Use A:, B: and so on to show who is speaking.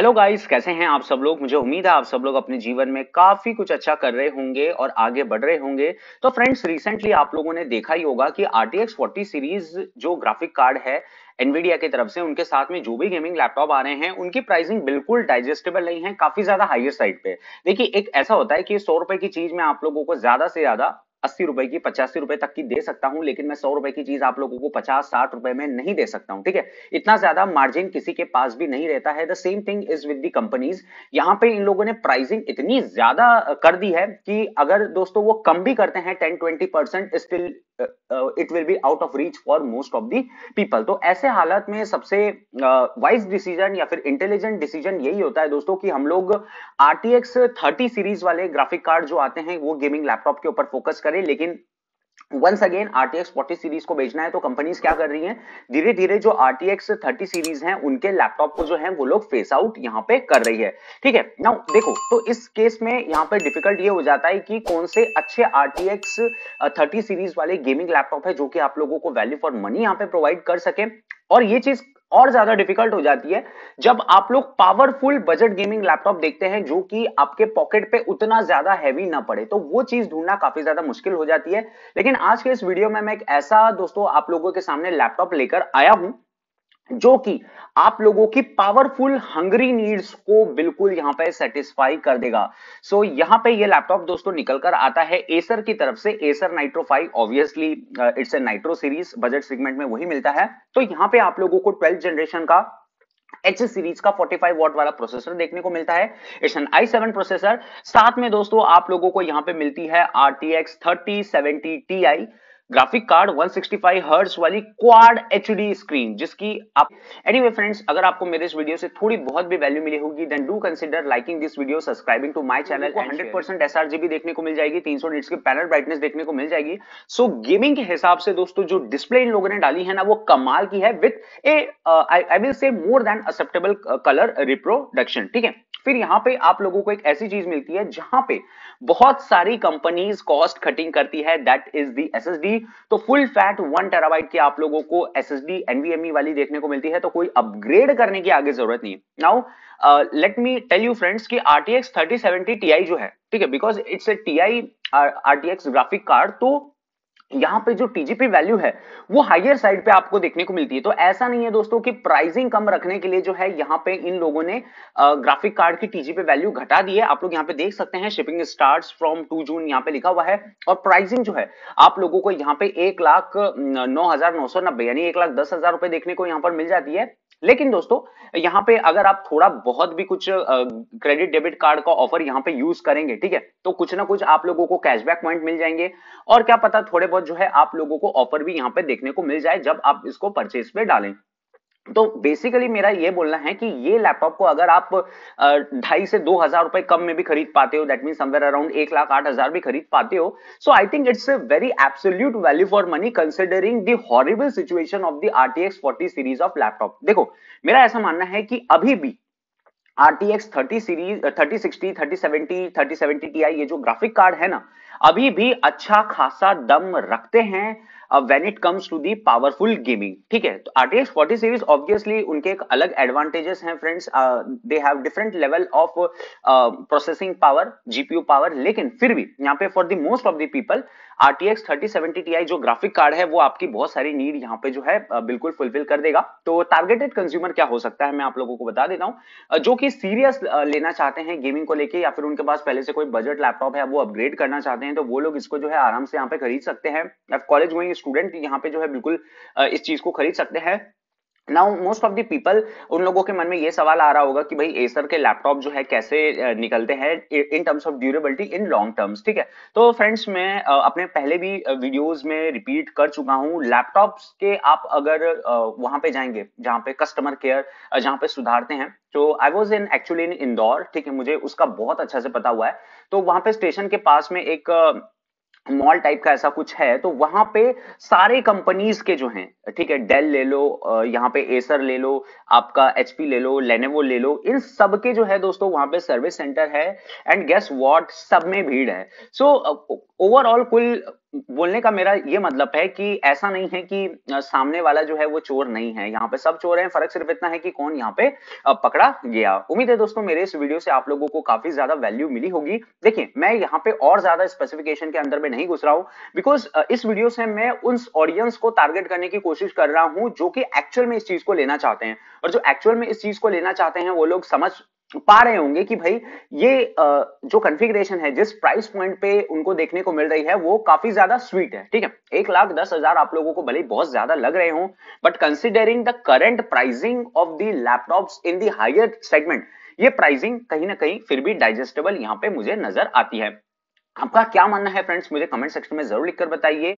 A: hello guys कैसे हैं आप सब लोग मुझे उम्मीद है आप सब लोग अपने जीवन में काफी कुछ अच्छा कर रहे होंगे और आगे बढ़ रहे होंगे तो फ्रेंड्स रिसेंटली आप लोगों ने देखा ही होगा कि आर टी सीरीज जो ग्राफिक कार्ड है एनवीडिया की तरफ से उनके साथ में जो भी गेमिंग लैपटॉप आ रहे हैं उनकी प्राइसिंग बिल्कुल डाइजेस्टेबल नहीं है काफी ज्यादा हाइएस्ट साइड पे देखिए एक ऐसा होता है कि सौ रुपए की चीज में आप लोगों को ज्यादा से ज्यादा अस्सी रुपए की पचासी रुपए तक की दे सकता हूं लेकिन मैं सौ रुपए की चीज आप लोगों को पचास साठ रुपए में नहीं दे सकता हूं ठीक है इतना ज्यादा मार्जिन किसी के पास भी नहीं रहता है the same thing is with the companies यहाँ पे इन लोगों ने प्राइसिंग इतनी ज्यादा कर दी है कि अगर दोस्तों वो कम भी करते हैं ten twenty percent still it will be out of reach for most of the people तो ऐसे हालत में सबसे वाइज uh, डिसीजन या फिर इंटेलिजेंट डिसीजन यही होता है दोस्तों कि हम लोग आरटीएक्स थर्टी सीरीज वाले ग्राफिक कार्ड जो आते हैं वो गेमिंग लैपटॉप के ऊपर फोकस करें लेकिन once again RTX forty series को भेजना है तो कंपनीज क्या कर रही हैं धीरे धीरे जो आरटीएक्स थर्टी सीरीज हैं उनके लैपटॉप को जो है वो लोग फेस आउट यहाँ पे कर रही है ठीक है नाउ देखो तो इस केस में यहाँ पे डिफिकल्ट ये हो जाता है कि कौन से अच्छे आरटीएक्स थर्टी सीरीज वाले गेमिंग लैपटॉप है जो कि आप लोगों को वैल्यू फॉर मनी यहाँ पे प्रोवाइड कर सके और ये चीज और ज्यादा डिफिकल्ट हो जाती है जब आप लोग पावरफुल बजट गेमिंग लैपटॉप देखते हैं जो कि आपके पॉकेट पे उतना ज्यादा हैवी ना पड़े तो वो चीज ढूंढना काफी ज्यादा मुश्किल हो जाती है लेकिन आज के इस वीडियो में मैं एक ऐसा दोस्तों आप लोगों के सामने लैपटॉप लेकर आया हूं जो कि आप लोगों की पावरफुल हंगरी नीड्स को बिल्कुल यहां पे सेटिस्फाई कर देगा सो so, यहां पे ये लैपटॉप दोस्तों निकल कर आता है एसर की तरफ से Acer Nitro five obviously it's a Nitro series budget segment में वही मिलता है तो यहां पे आप लोगों को ट्वेल्थ जनरेशन का एच सीरीज का 45 वॉट वाला प्रोसेसर देखने को मिलता है it's an i seven processor साथ में दोस्तों आप लोगों को यहां पे मिलती है R T X thirty seventy T I graphic card 165 hertz वाली क्वाड एचडी स्क्रीन जिसकी आप एनीवे फ्रेंड्स अगर आपको मेरे इस वीडियो से थोड़ी बहुत भी वैल्यू मिली होगी then do consider liking this video subscribing to my channel 100 percent sRGB देखने को मिल जाएगी 300 सौ की पैनल ब्राइटनेस देखने को मिल जाएगी सो so, गेमिंग के हिसाब से दोस्तों जो डिस्प्ले इन लोगों ने डाली है ना वो कमाल की है with A I will say more than acceptable colour reproduction ठीक है फिर यहां पे आप लोगों को एक ऐसी चीज मिलती है जहां पे बहुत सारी कंपनीज कॉस्ट कटिंग करती है दैट इज दी एसएसडी तो फुल फैट वन टेराबाइट की आप लोगों को एसएसडी एनवीएमई e वाली देखने को मिलती है तो कोई अपग्रेड करने की आगे जरूरत नहीं है now let me tell you friends कि आरटीएक्स थर्टी सेवेंटी टीआई जो है ठीक है because it's a Ti RTX graphic card तो यहाँ पे जो टीजीपी वैल्यू है वो हाइयर साइड पे आपको देखने को मिलती है तो ऐसा नहीं है दोस्तों कि प्राइसिंग कम रखने के लिए जो है यहाँ पे इन लोगों ने ग्राफिक कार्ड की टीजीपी वैल्यू घटा दी है आप लोग यहाँ पे देख सकते हैं shipping start from two June यहाँ पे लिखा हुआ है और प्राइसिंग जो है आप लोगों को यहाँ पे एक लाख नौ हजार नौ सौ नब्बे यानी एक लाख दस हजार रुपए देखने को यहाँ पर मिल जाती है लेकिन दोस्तों यहाँ पे अगर आप थोड़ा बहुत भी कुछ क्रेडिट डेबिट कार्ड का ऑफर यहाँ पे यूज करेंगे ठीक है तो कुछ ना कुछ आप लोगों को कैशबैक पॉइंट मिल जाएंगे और क्या पता थोड़े बहुत जो है आप लोगों को ऑफर भी यहाँ पे देखने को मिल जाए जब आप इसको परचेस पे डालें तो बेसिकली मेरा ये बोलना है कि ये लैपटॉप को अगर आप ढाई से दो हजार रुपए कम में भी खरीद पाते हो दैट मीन समवेयर अराउंड एक लाख आठ हजार भी खरीद पाते हो so I think it's a very absolute value for money considering the horrible situation of the RTX forty series of laptop देखो मेरा ऐसा मानना है कि अभी भी X thirty series thirty thirty sixty seventy thirty seventy T I ये जो ग्राफिक कार्ड है ना अभी भी अच्छा खासा दम रखते हैं when it comes to the powerful gaming ठीक है तो आरटीएक्स 40 सीरीज ऑब्वियसली उनके एक अलग एडवांटेजेस हैं friends they have different level of processing power GPU power लेकिन फिर भी यहाँ पे for the most of the people RTX 3070 Ti जो ग्राफिक कार्ड है वो आपकी बहुत सारी नीड यहाँ पे जो है uh, बिल्कुल फुलफिल कर देगा तो टारगेटेड कंज्यूमर क्या हो सकता है मैं आप लोगों को बता देता हूँ uh, जो कि सीरियस uh, लेना चाहते हैं गेमिंग को लेके या फिर उनके पास पहले से कोई बजट लैपटॉप है वो अपग्रेड करना चाहते हैं तो वो लोग इसको जो है आराम से यहाँ पे खरीद सकते हैं कॉलेज गोइंग स्टूडेंट यहाँ पे जो है बिल्कुल इस चीज को खरीद सकते हैं now most of the people उन लोगों के मन में ये सवाल आ रहा होगा कि भाई एसर के लैपटॉप जो है कैसे निकलते हैं in terms of durability in long terms ठीक है तो फ्रेंड्स मैं अपने पहले भी वीडियोस में रिपीट कर चुका हूँ लैपटॉप्स के आप अगर वहां पे जाएंगे जहाँ पे कस्टमर केयर जहाँ पे सुधारते हैं तो I was in actually in Indore ठीक है मुझे उसका बहुत अच्छा से पता हुआ है तो वहां पे स्टेशन के पास में एक मॉल टाइप का ऐसा कुछ है तो वहां पे सारे कंपनीज के जो हैं ठीक है डेल ले लो यहाँ पे एसर ले लो आपका एचपी ले लो लेनेवो ले लो इन सब के जो है दोस्तों वहां पे सर्विस सेंटर है एंड गेस व्हाट सब में भीड़ है सो so, ओवरऑल कुल बोलने का मेरा ये मतलब है कि ऐसा नहीं है कि सामने वाला जो है वो चोर नहीं है यहाँ पे सब चोर हैं फर्क सिर्फ इतना है कि कौन यहाँ पे पकड़ा गया उम्मीद है दोस्तों मेरे इस वीडियो से आप लोगों को काफी ज्यादा वैल्यू मिली होगी देखिए मैं यहाँ पे और ज्यादा स्पेसिफिकेशन के अंदर में नहीं घुस रहा हूँ बिकॉज इस वीडियो से मैं उन ऑडियंस को टारगेट करने की कोशिश कर रहा हूँ जो कि एक्चुअल में इस चीज को लेना चाहते हैं और जो एक्चुअल में इस चीज को लेना चाहते हैं वो लोग समझ पा रहे होंगे कि भाई ये जो कॉन्फ़िगरेशन है जिस प्राइस पॉइंट पे उनको देखने को मिल रही है वो काफी ज्यादा स्वीट है ठीक है एक लाख दस हजार आप लोगों को भले बहुत ज्यादा लग रहे हो but considering the current pricing of the laptops in the higher segment ये प्राइसिंग कहीं ना कहीं फिर भी डाइजेस्टेबल यहाँ पे मुझे नजर आती है आपका क्या मानना है फ्रेंड्स मुझे कमेंट सेक्शन में जरूर लिखकर बताइए